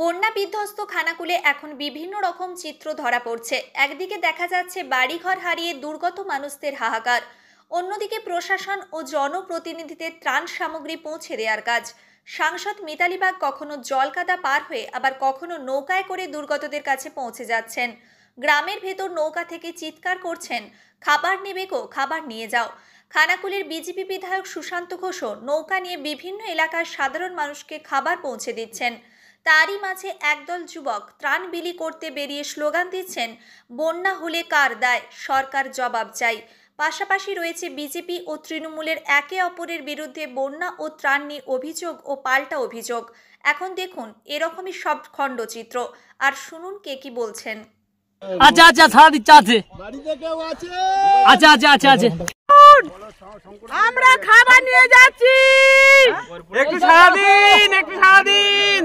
বন্যা বিধ্বস্ত খানাকুলে এখন বিভিন্ন রকম চিত্র ধরা পড়ছে একদিকে দেখা যাচ্ছে বাড়িঘর হারিয়ে দুর্গত মানুষদের হাহাকার অন্যদিকে প্রশাসন ও জনপ্রতিনিধিদের ত্রাণ সামগ্রী পৌঁছে দেওয়ার কাজ সাংসদ মিতালিবাগ কখনো জলকাদা পার হয়ে আবার কখনো নৌকায় করে দুর্গতদের কাছে পৌঁছে যাচ্ছেন গ্রামের ভেতর নৌকা থেকে চিৎকার করছেন খাবার নেবে কো খাবার নিয়ে যাও খানাকুলের বিজেপি বিধায়ক সুশান্ত ঘোষও নৌকা নিয়ে বিভিন্ন এলাকার সাধারণ মানুষকে খাবার পৌঁছে দিচ্ছেন তারই মাঝে একদল যুবক ত্রাণ বিলি করতে বেরিয়ে স্লোগান দিচ্ছেন বন্যা হলে কার দায় সরকার জবাব চাই পাশাপাশি রয়েছে বিজেপি ও তৃণমূলের একে অপরের বিরুদ্ধে বন্যা ও ত্রাণ নিয়ে অভিযোগ ও পাল্টা অভিযোগ এখন দেখুন এরকমই সব খণ্ডচিত্র আর শুনুন কে কি বলছেন আচ্ছা আচ্ছা আচ্ছা আচ্ছা আচ্ছা আচ্ছা আমরা খাবার নিয়ে যাচ্ছি একটু সারাদিন একটু সারাদিন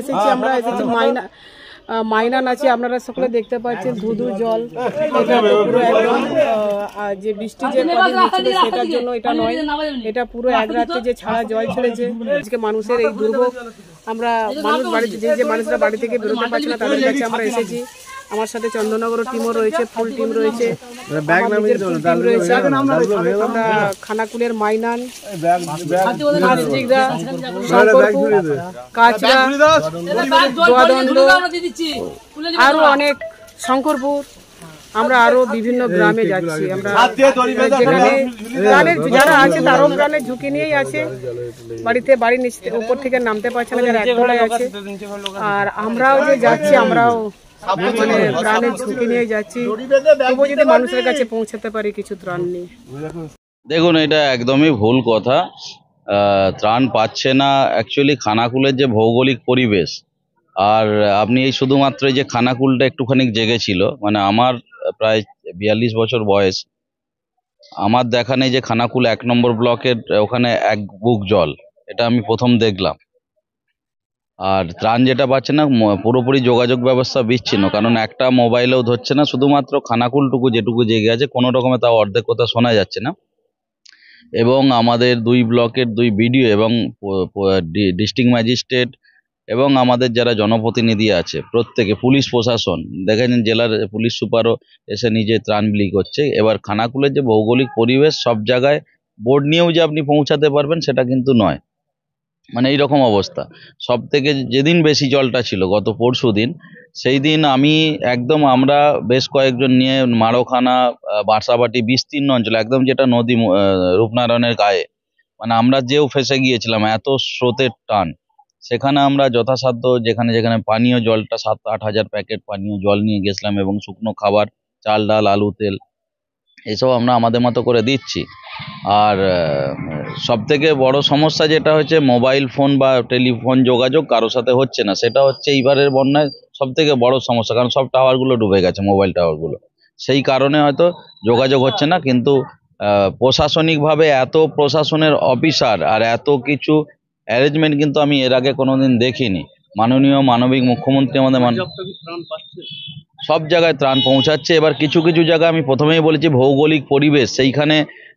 এসেছি আমরা এসেছি মাইনা মাইনা নাচে আপনারা সকলে দেখতে পাচ্ছেন ধুধু জল এটা আচ্ছা, আচ্ছা, আচ্ছা। যে বৃষ্টি যে সেটার জন্য এটা নয় এটা পুরো এক রাত্রে যে ছাড়া জল ছেড়েছে আজকে মানুষের এই দুর্ভোগ আমরা মানুষ বাড়িতে যে যে মানুষরা বাড়ি থেকে বেরোতে পারছে না তাদের কাছে আমরা এসেছি আমার সাথে চন্দননগর টিমও রয়েছে ফুল টিম রয়েছে আমরা খানাকুলের মাইনান আরো অনেক শঙ্করপুর আমরা আরো বিভিন্ন গ্রামে যাচ্ছি আমরা যারা আছে তারও গ্রামে ঝুঁকি নিয়েই আছে বাড়িতে বাড়ির উপর থেকে নামতে পারছে না যারা একতলায় আছে আর আমরাও যে যাচ্ছি আমরাও মানে দেখুন এটা একদমই ভুল কথা ত্রাণ পাচ্ছে না অ্যাকচুয়ালি খানাকুলের যে ভৌগোলিক পরিবেশ আর আপনি এই শুধুমাত্র যে খানাকুলটা একটুখানি জেগেছিল মানে আমার প্রায় বিয়াল্লিশ বছর বয়স আমার দেখা নেই যে খানাকুল এক নম্বর ব্লকের ওখানে এক বুক জল এটা আমি প্রথম দেখলাম আর ত্রাণ যেটা পাচ্ছে না পুরোপুরি যোগাযোগ ব্যবস্থা বিচ্ছিন্ন কারণ একটা মোবাইলেও ধরছে না শুধুমাত্র খানাকুলটুকু যেটুকু জেগে আছে কোনো রকমে তাও অর্ধেক কথা শোনা যাচ্ছে না এবং আমাদের দুই ব্লকের দুই বিডিও এবং ডিস্ট্রিক্ট ম্যাজিস্ট্রেট এবং আমাদের যারা জনপ্রতিনিধি আছে প্রত্যেকে পুলিশ প্রশাসন দেখেন জেলার পুলিশ সুপারও এসে নিজে ত্রাণ বিলি করছে এবার খানাকুলের যে ভৌগোলিক পরিবেশ সব জায়গায় বোর্ড নিয়েও যে আপনি পৌঁছাতে পারবেন সেটা কিন্তু নয় মানে এইরকম অবস্থা সব থেকে যেদিন বেশি জলটা ছিল গত পরশু দিন সেই দিন আমি একদম আমরা বেশ কয়েকজন নিয়ে মারোখানা বাসাবাটি বিস্তীর্ণ অঞ্চল একদম যেটা নদী রূপনারায়ণের গায়ে মানে আমরা যেও ফেসে গিয়েছিলাম এত স্রোতের টান সেখানে আমরা যথাসাধ্য যেখানে যেখানে পানীয় জলটা সাত আট হাজার প্যাকেট পানীয় জল নিয়ে গেছিলাম এবং শুকনো খাবার চাল ডাল আলু তেল এসব আমরা আমাদের মতো করে দিচ্ছি আর সব থেকে বড় সমস্যা যেটা হচ্ছে মোবাইল ফোন বা টেলিফোন যোগাযোগ কারোর সাথে হচ্ছে না সেটা হচ্ছে এইবারের বন্যায় সব থেকে বড় সমস্যা কারণ সব টাওয়ারগুলো ডুবে গেছে মোবাইল টাওয়ারগুলো সেই কারণে হয়তো যোগাযোগ হচ্ছে না কিন্তু প্রশাসনিকভাবে এত প্রশাসনের অফিসার আর এত কিছু অ্যারেঞ্জমেন্ট কিন্তু আমি এর আগে কোনোদিন দেখিনি মাননীয় মানবিক মুখ্যমন্ত্রী আমাদের সব জায়গায় ত্রাণ পৌঁছাচ্ছে এবার কিছু কিছু জায়গা আমি প্রথমেই বলেছি ভৌগোলিক পরিবেশ সেইখানে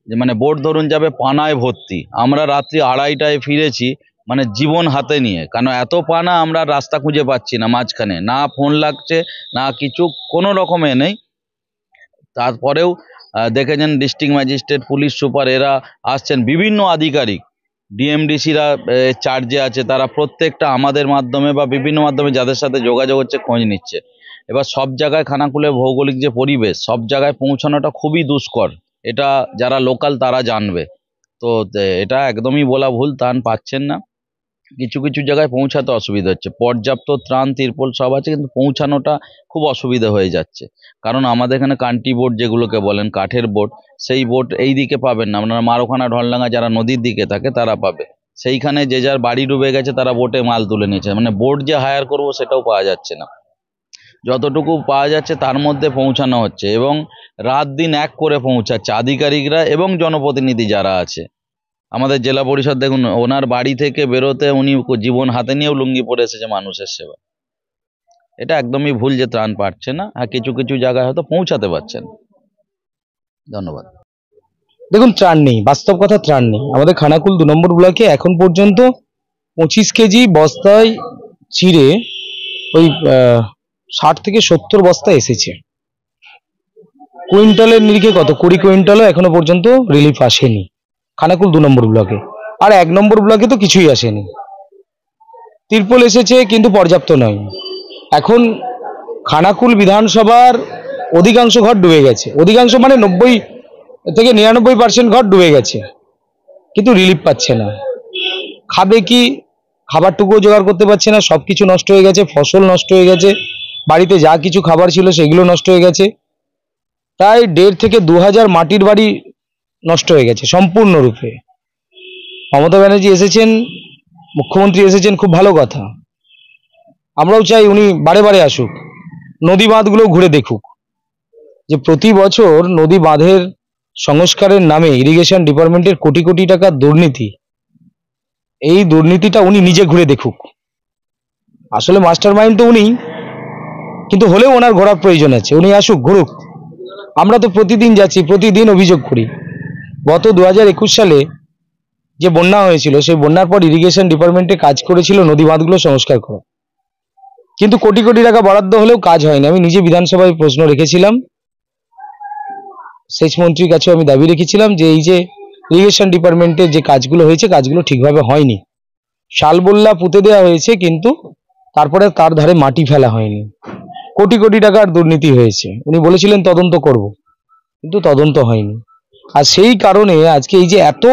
যে মানে বোট ধরুন যাবে পানায় ভর্তি আমরা রাত্রি আড়াইটায় ফিরেছি মানে জীবন হাতে নিয়ে কেন এত পানা আমরা রাস্তা খুঁজে পাচ্ছি না মাঝখানে না ফোন লাগছে না কিছু কোনো রকমে নেই তারপরেও দেখেছেন ডিস্ট্রিক্ট ম্যাজিস্ট্রেট পুলিশ সুপার এরা আসছেন বিভিন্ন আধিকারিক ডিএমডিসিরা চার্জে আছে তারা প্রত্যেকটা আমাদের মাধ্যমে বা বিভিন্ন মাধ্যমে যাদের সাথে যোগাযোগ হচ্ছে খোঁজ নিচ্ছে এবার সব জায়গায় খানাকুলের ভৌগোলিক যে পরিবেশ সব জায়গায় পৌঁছানোটা খুবই দুষ্কর এটা যারা লোকাল তারা জানবে তো এটা একদমই বলা ভুল ত্রাণ পাচ্ছেন না কিছু কিছু জায়গায় পৌঁছাতে অসুবিধা হচ্ছে পর্যাপ্ত ত্রাণ তিরপল সব আছে কিন্তু পৌঁছানোটা খুব অসুবিধা হয়ে যাচ্ছে কারণ আমাদের এখানে কান্টি বোট যেগুলোকে বলেন কাঠের বোট সেই বোট এই দিকে পাবেন না আপনারা মানে মারোখানা ঢলডাঙ্গা যারা নদীর দিকে থাকে তারা পাবে সেইখানে যে যার বাড়ি ডুবে গেছে তারা বোটে মাল তুলে নিয়েছে মানে বোট যে হায়ার করব সেটাও পাওয়া যাচ্ছে না যতটুকু পাওয়া যাচ্ছে তার মধ্যে পৌঁছানো হচ্ছে এবং রাত দিন এক করে পৌঁছাচ্ছে আধিকারিকরা এবং জনপ্রতিনিধি যারা আছে আমাদের জেলা পরিষদ দেখুন ওনার বাড়ি থেকে বেরোতে উনি জীবন হাতে নিয়েও লুঙ্গি পরে এসেছে মানুষের সেবা এটা একদমই ভুল যে ত্রাণ পাচ্ছে না আর কিছু কিছু জায়গায় হয়তো পৌঁছাতে পারছেন ধন্যবাদ দেখুন ত্রাণ নেই বাস্তব কথা ত্রাণ নেই আমাদের খানাকুল দু নম্বর ব্লকে এখন পর্যন্ত পঁচিশ কেজি বস্তায় চিড়ে ওই ষাট থেকে সত্তর বস্তা এসেছে কুইন্টালের নিরিখে কত কুড়ি কুইন্টালও এখনো পর্যন্ত রিলিফ আসেনি খানাকুল দু নম্বর ব্লকে আর এক নম্বর ব্লকে তো কিছুই আসেনি তিরপল এসেছে কিন্তু পর্যাপ্ত নয় এখন খানাকুল বিধানসভার অধিকাংশ ঘর ডুবে গেছে অধিকাংশ মানে নব্বই থেকে নিরানব্বই পার্সেন্ট ঘর ডুবে গেছে কিন্তু রিলিফ পাচ্ছে না খাবে কি খাবারটুকুও জোগাড় করতে পারছে না সব কিছু নষ্ট হয়ে গেছে ফসল নষ্ট হয়ে গেছে বাড়িতে যা কিছু খাবার ছিল সেগুলো নষ্ট হয়ে গেছে প্রায় দেড় থেকে দু হাজার মাটির বাড়ি নষ্ট হয়ে গেছে সম্পূর্ণরূপে মমতা ব্যানার্জি এসেছেন মুখ্যমন্ত্রী এসেছেন খুব ভালো কথা আমরাও চাই উনি বারে বারে আসুক নদী বাঁধগুলো ঘুরে দেখুক যে প্রতি বছর নদী বাঁধের সংস্কারের নামে ইরিগেশন ডিপার্টমেন্টের কোটি কোটি টাকা দুর্নীতি এই দুর্নীতিটা উনি নিজে ঘুরে দেখুক আসলে মাস্টার মাইন্ড তো উনি কিন্তু হলেও ওনার ঘোরার প্রয়োজন আছে উনি আসুক ঘুরুক আমরা তো প্রতিদিন যাচ্ছি প্রতিদিন অভিযোগ করি গত দু একুশ সালে যে বন্যা হয়েছিল সেই বন্যার পর ইরিগেশন ডিপার্টমেন্টে কাজ করেছিল নদী বাঁধগুলো সংস্কার করা কিন্তু কোটি কোটি টাকা বরাদ্দ হলেও কাজ হয়নি আমি নিজে বিধানসভায় প্রশ্ন রেখেছিলাম সেচ মন্ত্রীর কাছেও আমি দাবি রেখেছিলাম যে এই যে ইরিগেশন ডিপার্টমেন্টের যে কাজগুলো হয়েছে কাজগুলো ঠিকভাবে হয়নি শালবোল্লা পুঁতে দেওয়া হয়েছে কিন্তু তারপরে তার ধারে মাটি ফেলা হয়নি কোটি কোটি টাকার দুর্নীতি হয়েছে উনি বলেছিলেন তদন্ত করব কিন্তু তদন্ত হয়নি আর সেই কারণে আজকে এই যে এত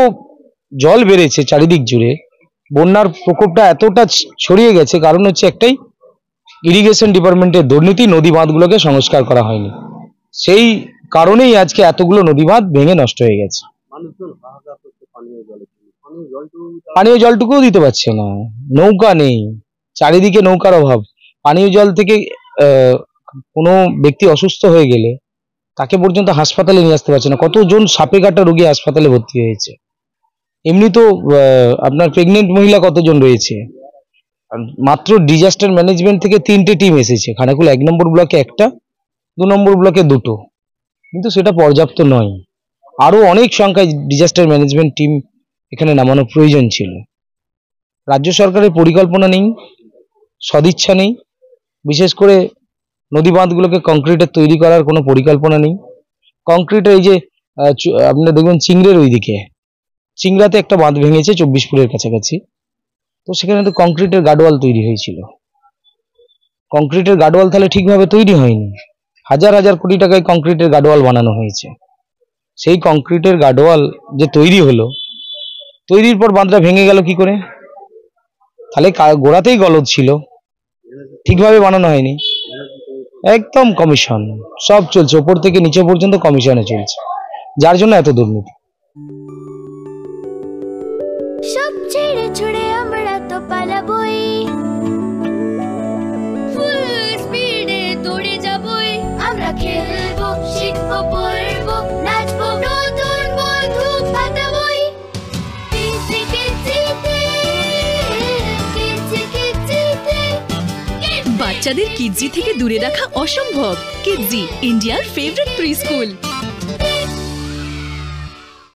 জল বেড়েছে চারিদিক জুড়ে বন্যার প্রকোপটা এতটা ছড়িয়ে গেছে কারণ হচ্ছে একটাই ইরিগেশন ডিপার্টমেন্টের দুর্নীতি নদী বাঁধগুলোকে সংস্কার করা হয়নি সেই কারণেই আজকে এতগুলো নদী বাঁধ ভেঙে নষ্ট হয়ে গেছে পানীয় জলটুকুও দিতে পারছে না নৌকা নেই চারিদিকে নৌকার অভাব পানীয় জল থেকে কোনো ব্যক্তি অসুস্থ হয়ে গেলে তাকে পর্যন্ত হাসপাতালে নিয়ে আসতে পারছে না কতজন সাপে কাটা রোগী হাসপাতালে ভর্তি হয়েছে এমনি তো আপনার প্রেগনেন্ট মহিলা কতজন রয়েছে মাত্র ডিজাস্টার ম্যানেজমেন্ট থেকে তিনটে টিম এসেছে খানাকুল এক নম্বর ব্লকে একটা দু নম্বর ব্লকে দুটো কিন্তু সেটা পর্যাপ্ত নয় আরও অনেক সংখ্যায় ডিজাস্টার ম্যানেজমেন্ট টিম এখানে নামানোর প্রয়োজন ছিল রাজ্য সরকারের পরিকল্পনা নেই সদিচ্ছা নেই বিশেষ করে নদী বাঁধগুলোকে কংক্রিটের তৈরি করার কোনো পরিকল্পনা নেই কংক্রিটের এই যে আপনারা দেখবেন চিংড়ের ওই দিকে চিংড়াতে একটা বাঁধ ভেঙেছে চব্বিশ চব্বিশপুরের কাছাকাছি তো সেখানে তো কংক্রিটের গাডওয়াল তৈরি হয়েছিল কংক্রিটের গাডওয়াল তাহলে ঠিকভাবে তৈরি হয়নি হাজার হাজার কোটি টাকায় কংক্রিটের গাডওয়াল বানানো হয়েছে সেই কংক্রিটের গাডওয়াল যে তৈরি হলো তৈরির পর বাঁধটা ভেঙে গেল কি করে তাহলে গোড়াতেই গলদ ছিল ঠিকভাবে বানানো হয়নি একদম কমিশন সব চলছে ওপর থেকে নিচে পর্যন্ত কমিশনে চলছে যার জন্য এত দুর্নীতি সব ছেড়ে ছুড়ে আমরা তো পালাবো বাচ্চাদের কিডজি থেকে দূরে রাখা অসম্ভব কিডজি ইন্ডিয়ার ফেভারিট প্রি স্কুল